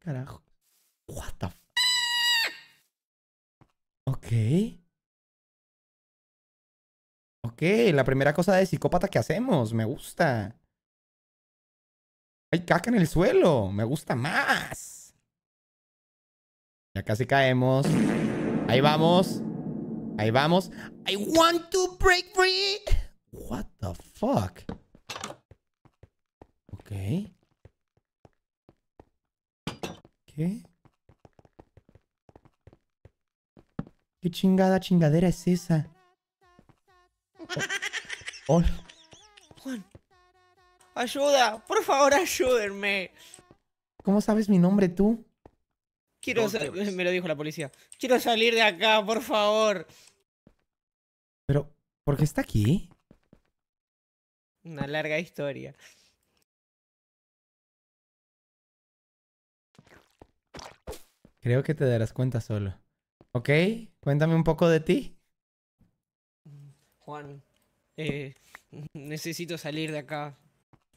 Carajo. What the f Ok. Ok, la primera cosa de psicópata que hacemos. Me gusta. Hay caca en el suelo. Me gusta más. Ya casi caemos. Ahí vamos. Ahí vamos. I want to break free. What the fuck? Ok. ¿Qué? chingada chingadera es esa? Juan. Ayuda, por favor, ayúdenme. ¿Cómo sabes mi nombre tú? Quiero salir. Me lo dijo la policía. Quiero salir de acá, por favor. Pero, ¿por qué está aquí? Una larga historia. Creo que te darás cuenta solo. Ok, cuéntame un poco de ti. Juan, eh, necesito salir de acá.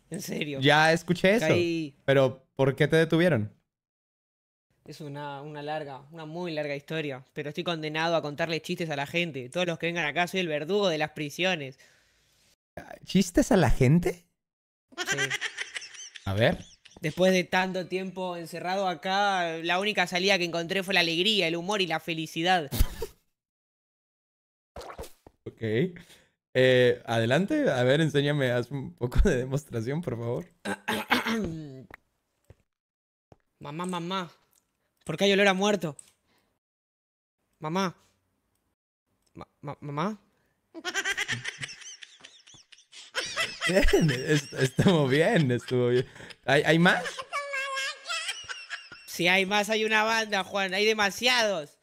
En serio. Ya escuché eso. Pero, ¿por qué te detuvieron? Es una, una, larga, una muy larga historia. Pero estoy condenado a contarle chistes a la gente. Todos los que vengan acá soy el verdugo de las prisiones. ¿Chistes a la gente? A ver después de tanto tiempo encerrado acá, la única salida que encontré fue la alegría, el humor y la felicidad. ok. Eh, adelante, a ver, enséñame, haz un poco de demostración, por favor. mamá, mamá, ¿por qué hay olor a muerto? Mamá. mamá. Bien, estuvo bien, estuvo bien. ¿Hay, ¿Hay más? Si hay más, hay una banda, Juan. Hay demasiados.